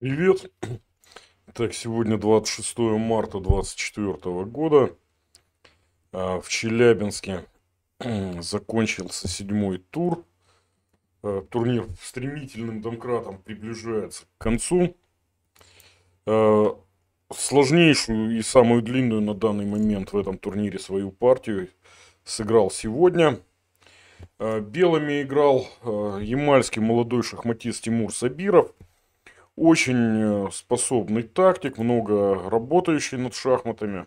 Привет! Так, сегодня 26 марта 2024 года. А, в Челябинске закончился седьмой тур. А, турнир стремительным домкратом приближается к концу. А, сложнейшую и самую длинную на данный момент в этом турнире свою партию сыграл сегодня. Белыми играл ямальский молодой шахматист Тимур Сабиров – очень э, способный тактик, много работающий над шахматами.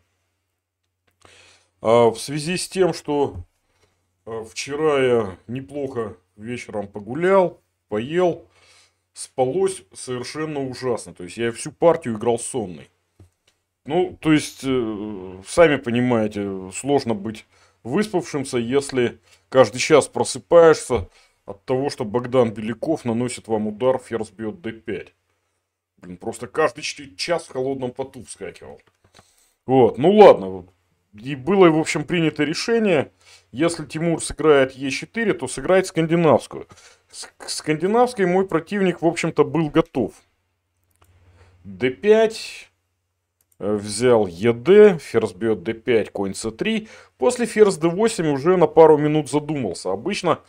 А в связи с тем, что э, вчера я неплохо вечером погулял, поел, спалось совершенно ужасно. То есть я всю партию играл сонный. Ну, то есть, э, сами понимаете, сложно быть выспавшимся, если каждый час просыпаешься от того, что Богдан Беляков наносит вам удар, ферзь бьет d5. Блин, просто каждый час в холодном поту вскакивал. Вот, ну ладно. И было, в общем, принято решение, если Тимур сыграет Е4, то сыграет скандинавскую. К скандинавской мой противник, в общем-то, был готов. d5, э, взял ЕД, ферзь бьет d5, конь c3. После ферзь d8 уже на пару минут задумался. Обычно,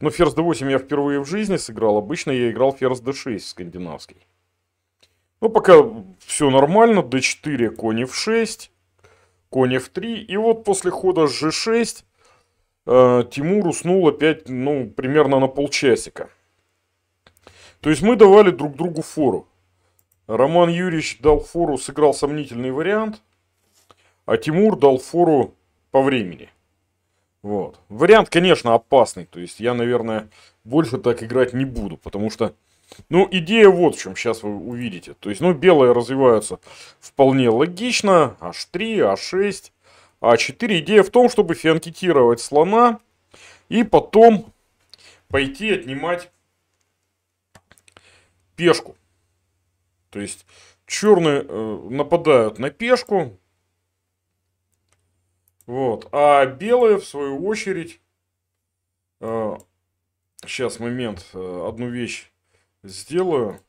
ну ферзь d8 я впервые в жизни сыграл, обычно я играл ферзь d6 скандинавский. Ну, пока все нормально, d4, конь f6, конь f3. И вот после хода g6 э, Тимур уснул опять, ну, примерно на полчасика. То есть мы давали друг другу фору. Роман Юрьевич дал фору, сыграл сомнительный вариант, а Тимур дал фору по времени. Вот. Вариант, конечно, опасный. То есть я, наверное, больше так играть не буду, потому что ну, идея вот в чем, сейчас вы увидите. То есть, ну, белые развиваются вполне логично. H3, H6, А4. Идея в том, чтобы фианкетировать слона и потом пойти отнимать пешку. То есть, черные э, нападают на пешку. Вот. А белые, в свою очередь, э, сейчас момент, э, одну вещь сделаю.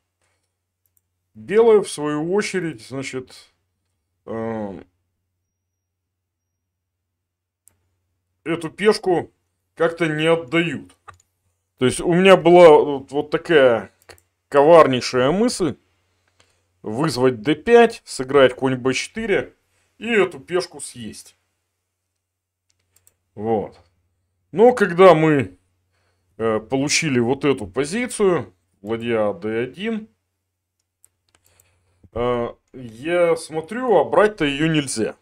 Белые, в свою очередь, значит, э, эту пешку как-то не отдают. То есть у меня была вот, вот такая коварнейшая мысль. Вызвать d5, сыграть конь b4 и эту пешку съесть. Вот. Но когда мы э, получили вот эту позицию, ладья d1. Э, я смотрю, а брать-то ее нельзя.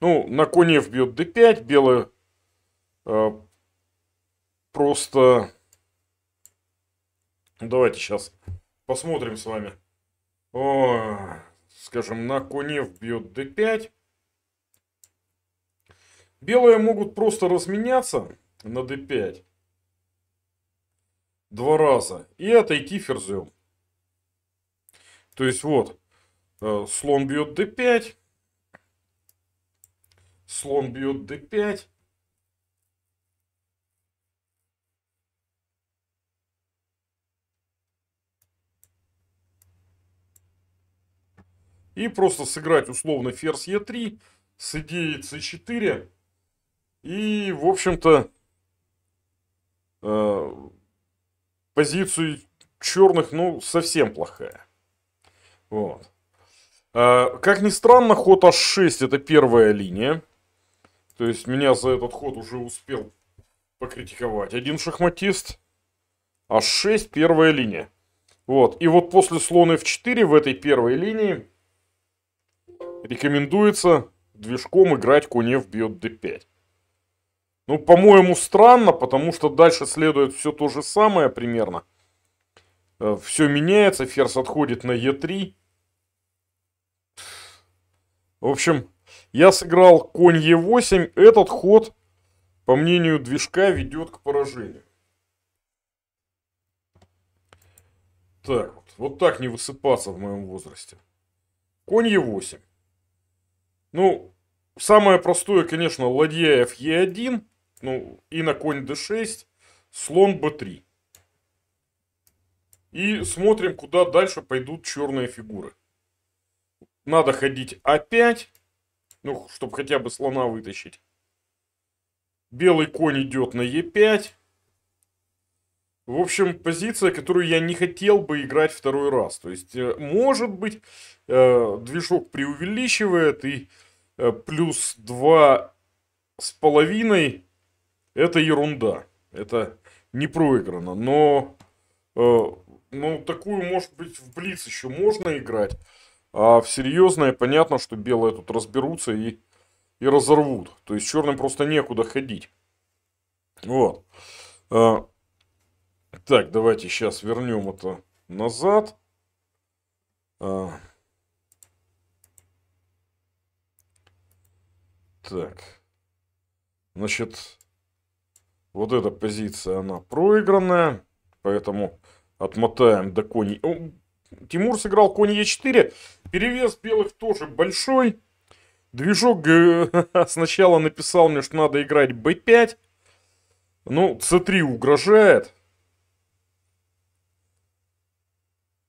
Ну, на коне вбьет d5, белые э, просто... Давайте сейчас посмотрим с вами. О, скажем, на коне вбьет d5. Белые могут просто разменяться на d5 два раза и отойти ферзем. То есть вот, э, слон бьет d5, слон бьет d5, И просто сыграть условно ферзь e 3 с идеей С4. И, в общем-то, э, позицию черных, ну, совсем плохая. Вот. А, как ни странно, ход h6 это первая линия. То есть меня за этот ход уже успел покритиковать один шахматист. h6 первая линия. Вот. И вот после слона f4 в этой первой линии рекомендуется движком играть конь в бьет d5. Ну, по-моему, странно, потому что дальше следует все то же самое примерно. Э, все меняется, ферзь отходит на Е3. В общем, я сыграл конь Е8. Этот ход, по мнению движка, ведет к поражению. Так вот. Вот так не высыпаться в моем возрасте. Конь Е8. Ну, самое простое, конечно, ладья ф е 1 ну, и на конь d6, слон b3. И смотрим, куда дальше пойдут черные фигуры. Надо ходить a5, ну, чтобы хотя бы слона вытащить. Белый конь идет на e5. В общем, позиция, которую я не хотел бы играть второй раз. То есть, э, может быть, э, движок преувеличивает и э, плюс 2 с половиной это ерунда. Это не проиграно. Но, э, ну, такую, может быть, в Блиц еще можно играть. А в серьезное понятно, что белые тут разберутся и, и разорвут. То есть черным просто некуда ходить. Вот. Э, так, давайте сейчас вернем это назад. Э, так. Значит, вот эта позиция, она проигранная. Поэтому отмотаем до коней. Тимур сыграл конь Е4. Перевес белых тоже большой. Движок э, сначала написал мне, что надо играть b5. Ну, c3 угрожает.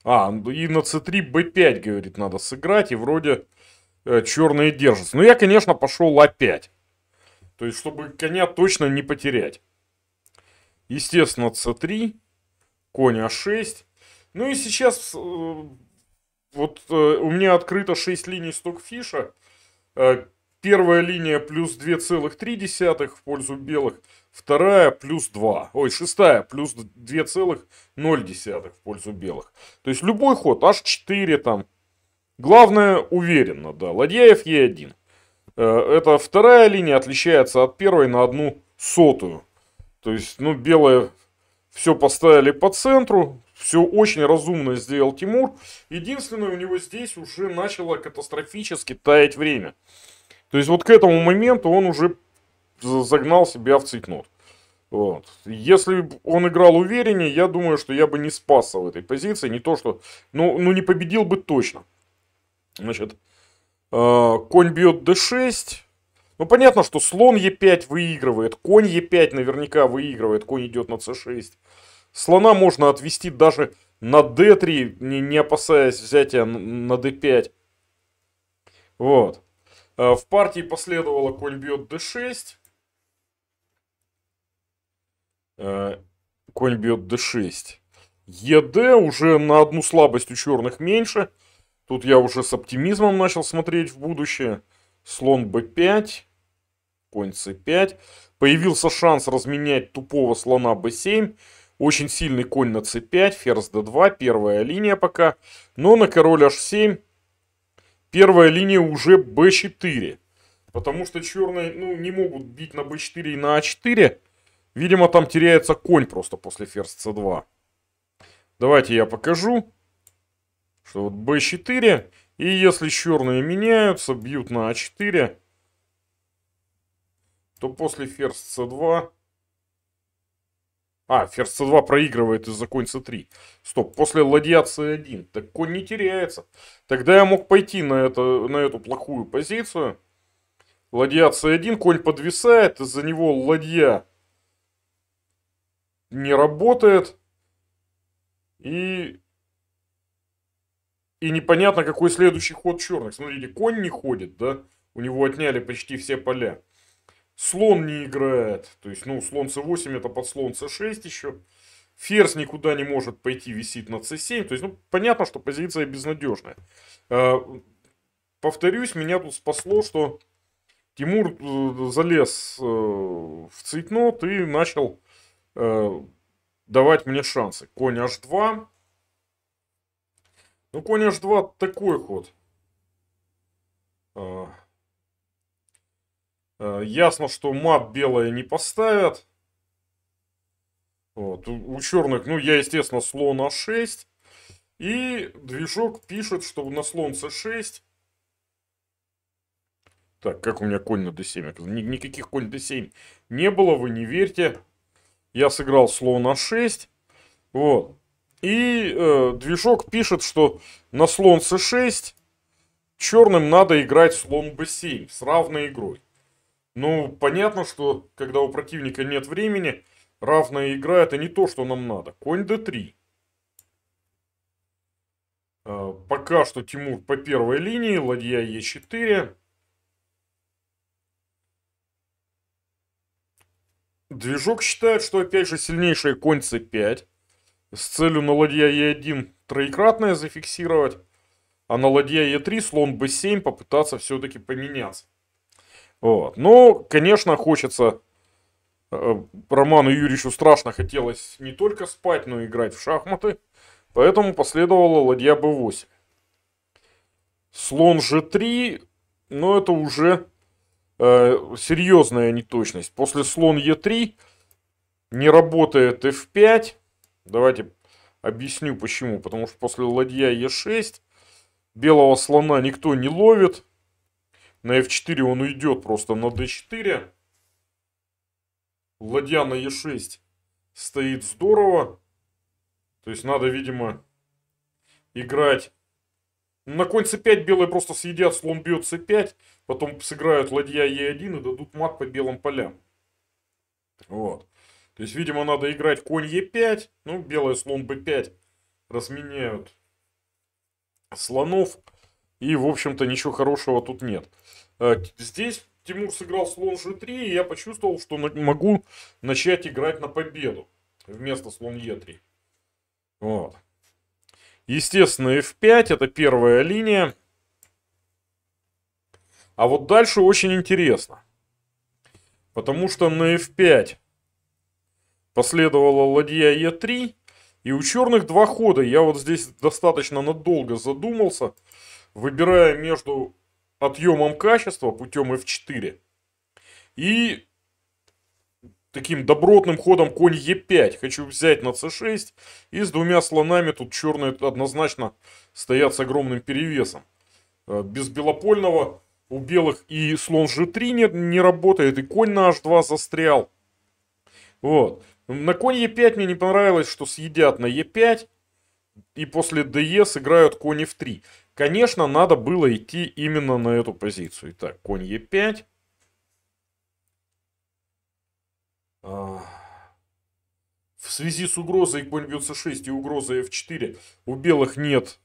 А, и на c3 b5, говорит, надо сыграть. И вроде э, черные держатся. Но ну, я, конечно, пошел a5. А То есть, чтобы коня точно не потерять. Естественно, c3, конь а6. Ну и сейчас э, вот э, у меня открыто 6 линий стокфиша. Э, первая линия плюс 2,3 в пользу белых. Вторая плюс 2. Ой, шестая плюс 2,0 в пользу белых. То есть любой ход, h4 там. Главное уверенно, да. Ладья f1. Это вторая линия отличается от первой на одну сотую. То есть, ну, белое все поставили по центру, все очень разумно сделал Тимур. Единственное, у него здесь уже начало катастрофически таять время. То есть, вот к этому моменту он уже загнал себя в цикнот. Вот. Если бы он играл увереннее, я думаю, что я бы не спасся в этой позиции. Не то, что... Ну, ну не победил бы точно. Значит, э, конь бьет d6. Ну, понятно, что слон Е5 выигрывает, конь Е5 наверняка выигрывает, конь идет на С6. Слона можно отвести даже на d3, не, не опасаясь взятия на d5. Вот. А, в партии последовало конь бьет d6. А, конь бьет d6. ЕД уже на одну слабость у черных меньше. Тут я уже с оптимизмом начал смотреть в будущее слон b5, конь c5. Появился шанс разменять тупого слона b7. Очень сильный конь на c5, ферзь d2, первая линия пока. Но на король h7 первая линия уже b4. Потому что черные ну, не могут бить на b4 и на a4. А Видимо, там теряется конь просто после ферзь c2. Давайте я покажу, что вот b4. И если черные меняются, бьют на А4, то после ферзь С2... А, ферзь С2 проигрывает из-за конь С3. Стоп, после ладья С1. Так конь не теряется. Тогда я мог пойти на, это, на эту плохую позицию. Ладья С1, конь подвисает, из-за него ладья не работает. И и непонятно, какой следующий ход черных. Смотрите, конь не ходит, да? У него отняли почти все поля. Слон не играет. То есть, ну, слон c8 это под слон c6 еще. Ферзь никуда не может пойти, висит на c7. То есть, ну, понятно, что позиция безнадежная. А, повторюсь, меня тут спасло, что Тимур э, залез э, в цветно, и начал э, давать мне шансы. Конь h2, ну, конь h2 такой ход. А. А, ясно, что мат белое не поставят. Вот. У, у черных, ну, я, естественно, слон а6. И движок пишет, что на слон c6. Так, как у меня конь на d7? Никаких конь d7 не было, вы не верьте. Я сыграл слон а6. Вот. И э, движок пишет, что на слон c6 черным надо играть слон b7 с равной игрой. Ну, понятно, что когда у противника нет времени, равная игра это не то, что нам надо. Конь d3. Э, пока что Тимур по первой линии, ладья e4. Движок считает, что опять же сильнейший конь c5 с целью на ладья Е1 троекратное зафиксировать, а на ладья Е3 слон Б7 попытаться все-таки поменяться. Вот. Но, конечно, хочется... Э, Роману Юрьевичу страшно хотелось не только спать, но и играть в шахматы. Поэтому последовала ладья b8. Слон g3, но ну, это уже э, серьезная неточность. После слон e3 не работает f5, Давайте объясню почему. Потому что после ладья Е6 белого слона никто не ловит. На F4 он уйдет просто на D4. Ладья на Е6 стоит здорово. То есть надо, видимо, играть. На конь c5 белые просто съедят, слон бьет c5, потом сыграют ладья e1 и дадут мат по белым полям. Вот. То есть, видимо, надо играть конь Е5. Ну, белый слон Б5 разменяют слонов. И, в общем-то, ничего хорошего тут нет. А, здесь Тимур сыграл слон G3, и я почувствовал, что могу начать играть на победу вместо слон Е3. Вот. Естественно, F5 это первая линия. А вот дальше очень интересно. Потому что на F5 Последовала ладья Е3. И у черных два хода. Я вот здесь достаточно надолго задумался, выбирая между отъемом качества путем F4 и таким добротным ходом конь Е5. Хочу взять на c 6 И с двумя слонами тут черные однозначно стоят с огромным перевесом. Э, без белопольного у белых и слон G3 не, не работает, и конь на H2 застрял. Вот. На конь Е5 мне не понравилось, что съедят на Е5 и после ДЕ сыграют конь F3. Конечно, надо было идти именно на эту позицию. Итак, конь Е5. А, в связи с угрозой конь бьет С6 и угрозой F4 у белых нет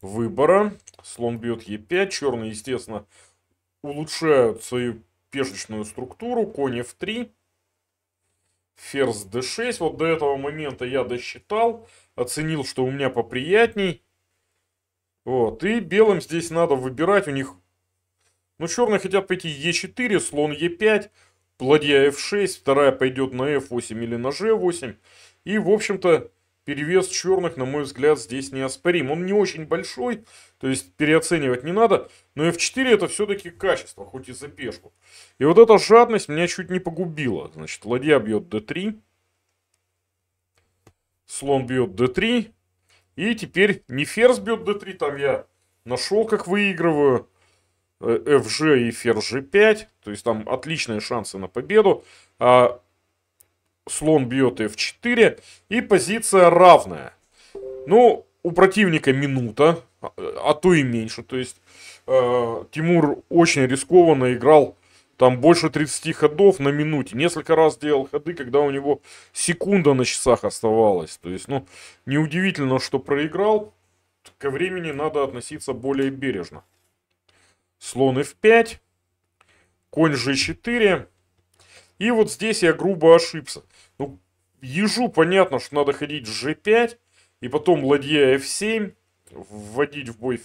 выбора. Слон бьет Е5. Черные, естественно, улучшают свою пешечную структуру. Конь F3 ферзь d6. Вот до этого момента я досчитал, оценил, что у меня поприятней. Вот, и белым здесь надо выбирать у них... Ну, черные хотят пойти e4, слон e5, ладья f6, вторая пойдет на f8 или на g8. И, в общем-то, перевес черных, на мой взгляд, здесь неоспорим. Он не очень большой, то есть переоценивать не надо. Но F4 это все-таки качество, хоть и за пешку. И вот эта жадность меня чуть не погубила. Значит, ладья бьет D3. Слон бьет D3. И теперь не ферзь бьет D3, там я нашел, как выигрываю. FG э, и ферзь G5. То есть там отличные шансы на победу. А слон бьет F4. И позиция равная. Ну, у противника минута. А, а то и меньше. То есть э, Тимур очень рискованно играл там больше 30 ходов на минуте. Несколько раз делал ходы, когда у него секунда на часах оставалась. То есть, ну, неудивительно, что проиграл. Ко времени надо относиться более бережно. Слон f5. Конь g4. И вот здесь я грубо ошибся. Ну, ежу понятно, что надо ходить g5. И потом ладья f7 вводить в бой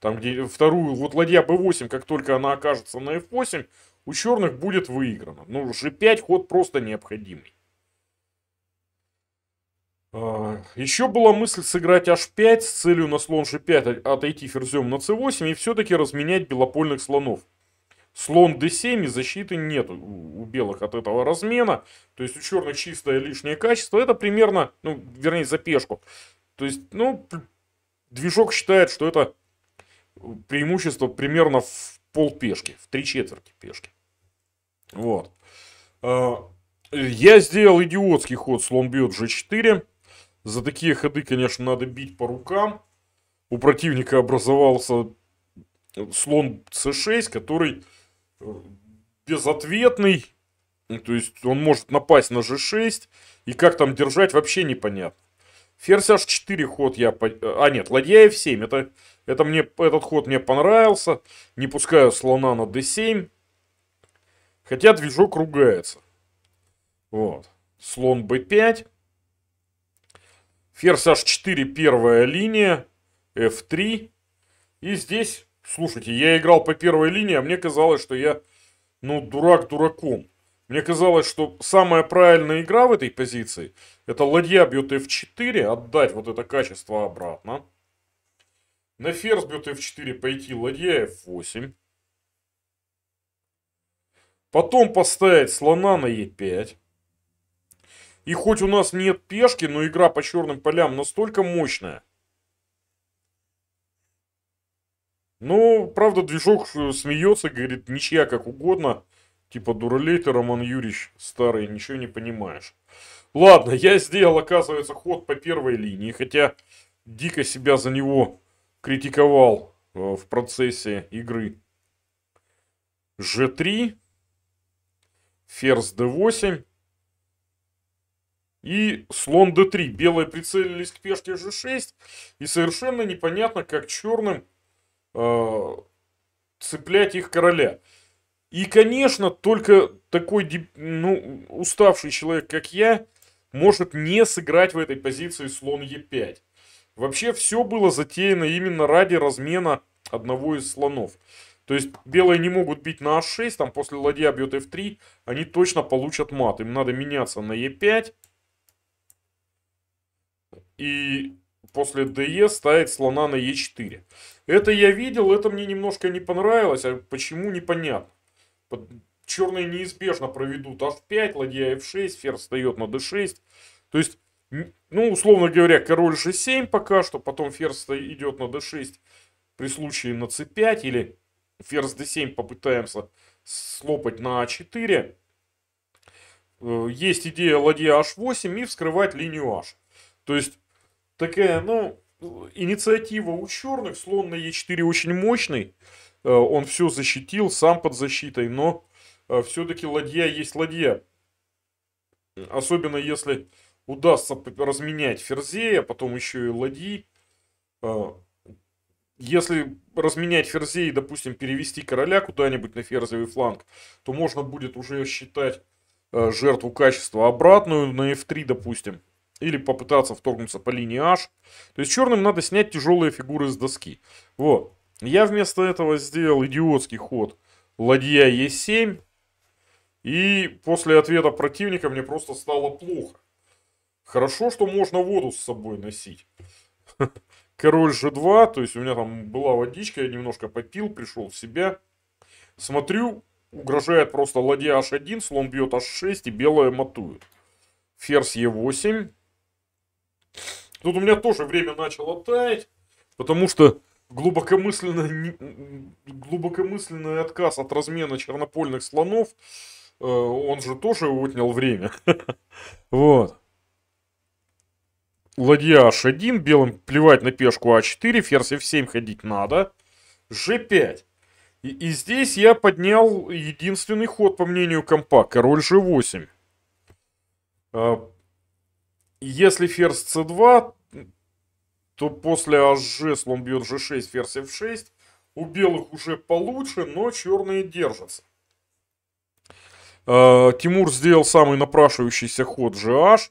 там, где вторую, вот ладья b8, как только она окажется на f8, у черных будет выиграно. Ну, g5 ход просто необходимый. А, еще была мысль сыграть h5 с целью на слон g5 отойти ферзем на c8 и все-таки разменять белопольных слонов. Слон d7 и защиты нет у белых от этого размена. То есть у черных чистое лишнее качество. Это примерно, ну, вернее, за пешку. То есть, ну, Движок считает, что это преимущество примерно в пол пешки, в три четверти пешки. Вот. А, я сделал идиотский ход, слон бьет g4. За такие ходы, конечно, надо бить по рукам. У противника образовался слон c6, который э, безответный. То есть он может напасть на g6. И как там держать, вообще непонятно. Ферзь аж 4 ход я... Э, а, нет, ладья f7. Это, это мне, этот ход мне понравился. Не пускаю слона на d7. Хотя движок ругается. Вот. Слон b5. Ферзь h4 первая линия. f3. И здесь, слушайте, я играл по первой линии, а мне казалось, что я, ну, дурак дураком. Мне казалось, что самая правильная игра в этой позиции это ладья бьет f4, отдать вот это качество обратно. На ферзь бьет f4 пойти ладья f8. Потом поставить слона на e5. И хоть у нас нет пешки, но игра по черным полям настолько мощная. Ну, правда, движок э, смеется, говорит, ничья как угодно. Типа дуралей ты, Роман Юрьевич, старый, ничего не понимаешь. Ладно, я сделал, оказывается, ход по первой линии, хотя дико себя за него критиковал э, в процессе игры. G3, ферзь D8 и слон D3. Белые прицелились к пешке G6 и совершенно непонятно, как черным э, цеплять их короля. И, конечно, только такой ну, уставший человек, как я, может не сыграть в этой позиции слон Е5. Вообще все было затеяно именно ради размена одного из слонов. То есть белые не могут бить на h6, а там после ладья бьет f3, они точно получат мат. Им надо меняться на e5. И после DE ставить слона на e4. Это я видел, это мне немножко не понравилось, а почему непонятно черные неизбежно проведут h5, ладья f6, ферзь встает на d6. То есть, ну, условно говоря, король g7 пока что, потом ферзь идет на d6 при случае на c5 или ферзь d7 попытаемся слопать на a4. А э, есть идея ладья h8 и вскрывать линию h. То есть, такая, ну, э, инициатива у черных, слон на e4 очень мощный. Э, он все защитил, сам под защитой, но э, все-таки ладья есть ладья. Особенно если удастся разменять ферзея, потом еще и ладьи. Э, если разменять ферзей допустим, перевести короля куда-нибудь на ферзевый фланг, то можно будет уже считать жертву качества обратную на f3, допустим. Или попытаться вторгнуться по линии h. То есть черным надо снять тяжелые фигуры с доски. Вот. Я вместо этого сделал идиотский ход ладья Е7. И после ответа противника мне просто стало плохо. Хорошо, что можно воду с собой носить. Король G2, то есть у меня там была водичка, я немножко попил, пришел в себя. Смотрю, угрожает просто ладья H1, слон бьет H6 и белая матует. Ферзь E8. Тут у меня тоже время начало таять, потому что глубокомысленный, глубокомысленный отказ от размена чернопольных слонов, э, он же тоже отнял время. Вот. Ладья h1, белым плевать на пешку а4, ферзь f7 ходить надо. g5. И, и здесь я поднял единственный ход, по мнению компа, король g8. Э, если ферзь c2, то после аж слон бьет g6, ферзь f6. У белых уже получше, но черные держатся. Э, Тимур сделал самый напрашивающийся ход GH.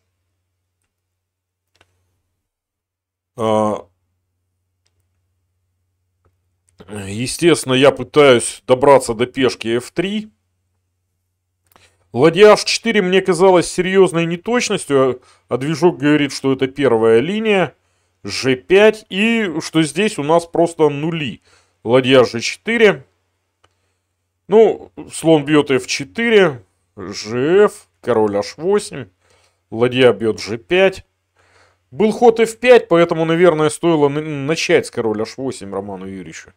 Э, естественно, я пытаюсь добраться до пешки F3. Ладья H4 мне казалось серьезной неточностью, а движок говорит, что это первая линия. G5 и что здесь у нас просто нули. Ладья G4. Ну, слон бьет F4, GF, король H8, ладья бьет G5. Был ход F5, поэтому, наверное, стоило начать с короля H8 Роману Юрьевичу.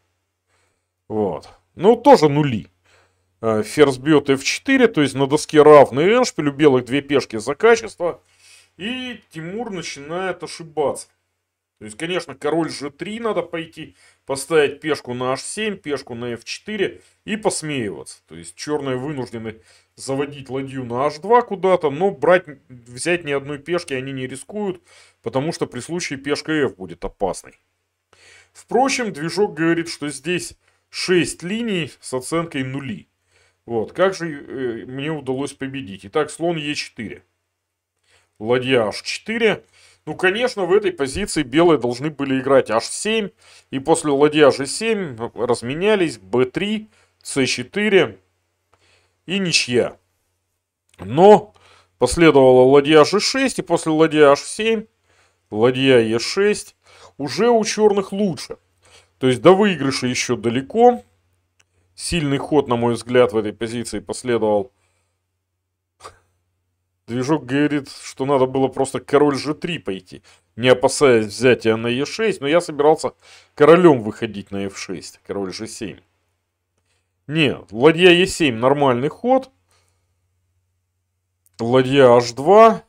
Вот. Ну, тоже нули. А, ферзь бьет F4, то есть на доске равный эншпиль, у белых две пешки за качество. И Тимур начинает ошибаться. То есть, конечно, король g3 надо пойти, поставить пешку на h7, пешку на f4 и посмеиваться. То есть, черные вынуждены заводить ладью на h2 куда-то, но брать, взять ни одной пешки они не рискуют, потому что при случае пешка f будет опасной. Впрочем, движок говорит, что здесь 6 линий с оценкой нули. Вот, как же э, мне удалось победить? Итак, слон e4, ладья h4, ну, конечно, в этой позиции белые должны были играть h7, и после ладья g7 разменялись b3, c4 и ничья. Но последовало ладья g6, и после ладья h7, ладья e6 уже у черных лучше. То есть до выигрыша еще далеко. Сильный ход, на мой взгляд, в этой позиции последовал Движок говорит, что надо было просто король g3 пойти, не опасаясь взятия на е 6 но я собирался королем выходить на f6, король g7. Нет, ладья е 7 нормальный ход. Ладья h2.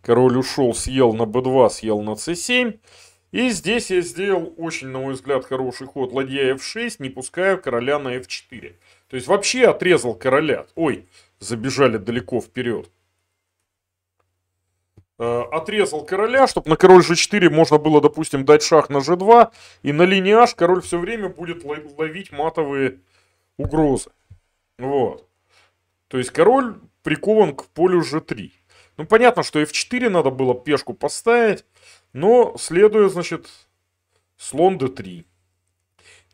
Король ушел, съел на b2, съел на c7. И здесь я сделал очень, на мой взгляд, хороший ход. Ладья f6, не пуская короля на f4. То есть вообще отрезал короля. Ой, забежали далеко вперед. Э, отрезал короля, чтобы на король g4 можно было, допустим, дать шах на g2. И на линии h король все время будет ловить матовые угрозы. Вот. То есть король прикован к полю g3. Ну, понятно, что f4 надо было пешку поставить, но следует, значит, слон d3.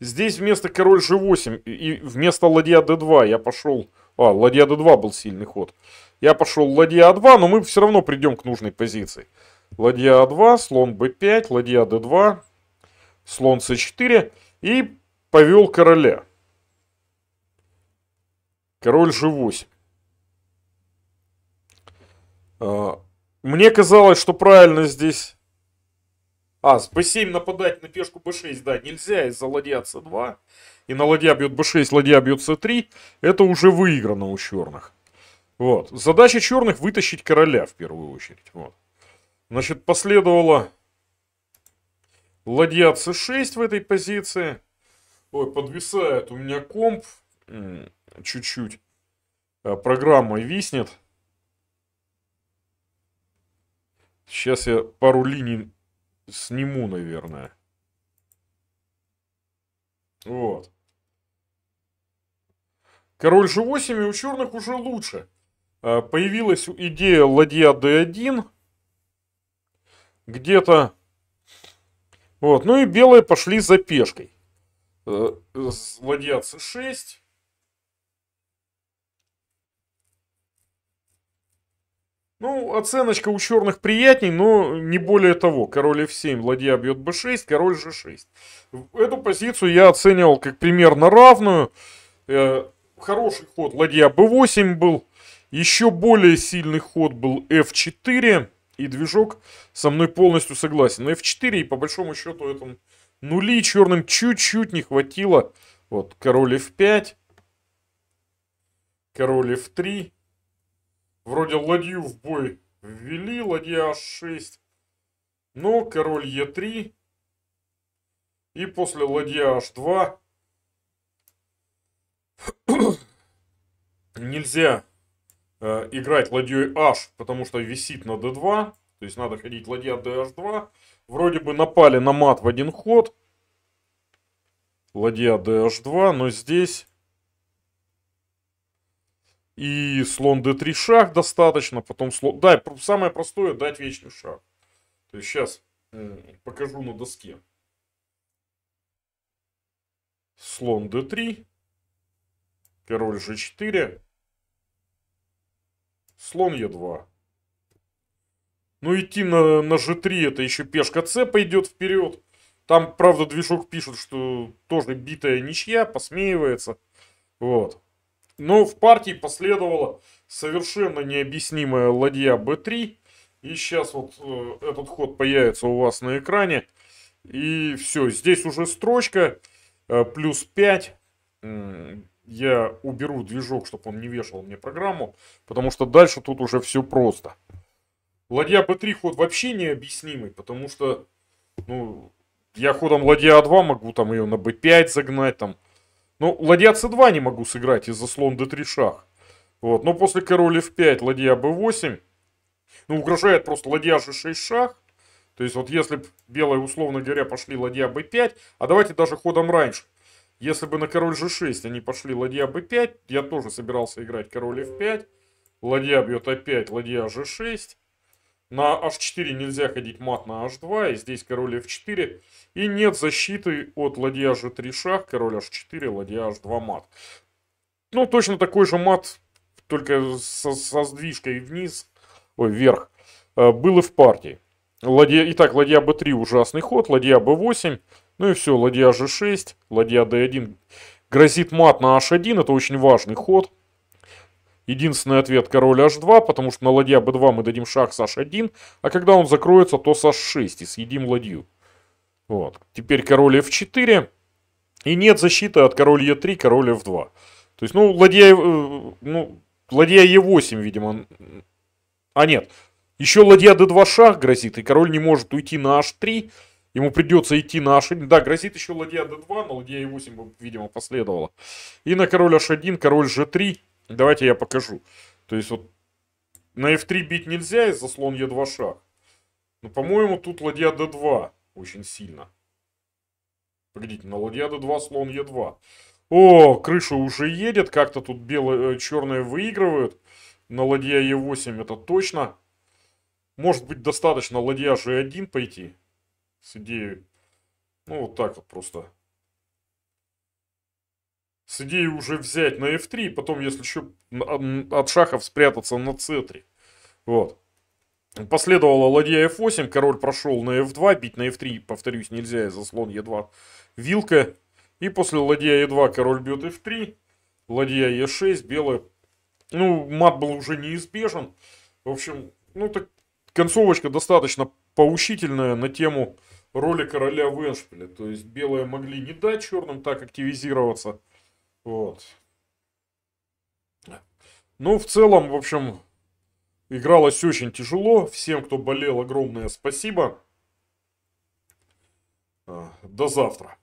Здесь вместо король g8 и вместо ладья d2 я пошел а, ладья d2 был сильный ход. Я пошел ладья a2, а но мы все равно придем к нужной позиции. Ладья a2, а слон b5, ладья d2, слон c4 и повел короля. Король g8. А, мне казалось, что правильно здесь... А, с b7 нападать на пешку b6, да, нельзя из-за ладья c2 и на ладья бьет b6, ладья бьет c3, это уже выиграно у черных. Вот. Задача черных вытащить короля в первую очередь. Вот. Значит, последовало ладья c6 в этой позиции. Ой, подвисает у меня комп чуть-чуть. Э, Программа виснет. Сейчас я пару линий сниму, наверное. Вот. Король же 8 и у черных уже лучше. А, появилась идея ладья D1. Где-то... Вот, ну и белые пошли за пешкой. Э, ладья C6. Ну, оценочка у черных приятней, но не более того. Король f7, ладья бьет b6, король g6. Эту позицию я оценивал как примерно равную. Э, Хороший ход ладья b8 был. Еще более сильный ход был f4. И движок со мной полностью согласен. На f4 и по большому счету этому нули черным чуть-чуть не хватило. Вот король f5. Король f3. Вроде ладью в бой ввели. Ладья h6. Но король e3. И после ладья h2 Нельзя э, играть ладьей h, потому что висит на d2. Э то есть надо ходить ладья dh2. Вроде бы напали на мат в один ход. Ладья dh2, но здесь... И слон d3 шаг достаточно, потом слон... Да, самое простое дать вечный шаг. То есть сейчас покажу на доске. Слон d3. Король g4. Слон Е2. Ну идти на, на G3 это еще пешка С пойдет вперед. Там, правда, движок пишет, что тоже битая ничья, посмеивается. Вот. Но в партии последовала совершенно необъяснимая ладья b3. И сейчас вот э, этот ход появится у вас на экране. И все, здесь уже строчка. Э, плюс 5 я уберу движок, чтобы он не вешал мне программу, потому что дальше тут уже все просто. Ладья b3 ход вообще необъяснимый, потому что, ну, я ходом ладья a2 а могу там ее на b5 загнать там. Ну, ладья c2 не могу сыграть из-за слон d3 шах. Вот, но после король f5, ладья b8, ну, угрожает просто ладья g6 шах. То есть вот если б белые, условно говоря, пошли ладья b5, а давайте даже ходом раньше – если бы на король g6 они пошли ладья b5, я тоже собирался играть король f5. Ладья бьет опять, ладья g6. На h4 нельзя ходить мат на h2, и здесь король f4. И нет защиты от ладья g3 шах, король h4, ладья h2 мат. Ну, точно такой же мат, только со, со сдвижкой вниз, ой, вверх, э, был и в партии. Ладья, итак, ладья b3 ужасный ход, ладья b8. Ну и все, ладья g6, ладья d1. Грозит мат на h1, это очень важный ход. Единственный ответ король h2, потому что на ладья b2 мы дадим шах с h1, а когда он закроется, то с h6 и съедим ладью. Вот. Теперь король f4, и нет защиты от король e3, король f2. То есть, ну, ладья, э, ну, ладья e8, видимо. А нет, еще ладья d2 шах грозит, и король не может уйти на h3, Ему придется идти на h1. Да, грозит еще ладья d2, но ладья e8, видимо, последовало. И на король h1, король g3. Давайте я покажу. То есть вот на f3 бить нельзя из-за слон e2 шаг. Но, по-моему, тут ладья d2 очень сильно. Погодите, на ладья d2, слон e2. О, крыша уже едет, как-то тут белые, э, черные выигрывают. На ладья e8 это точно. Может быть достаточно ладья g1 пойти с идеей, ну вот так вот просто. С идеей уже взять на f3, потом если еще от шахов спрятаться на c3. Вот. Последовало ладья f8, король прошел на f2, бить на f3, повторюсь, нельзя из-за слон e2 вилка. И после ладья e2 король бьет f3, ладья e6, белая. Ну, мат был уже неизбежен. В общем, ну так концовочка достаточно поучительная на тему роли короля в Эншпиле. То есть белые могли не дать черным так активизироваться. Вот. Ну, в целом, в общем, игралось очень тяжело. Всем, кто болел, огромное спасибо. А, до завтра.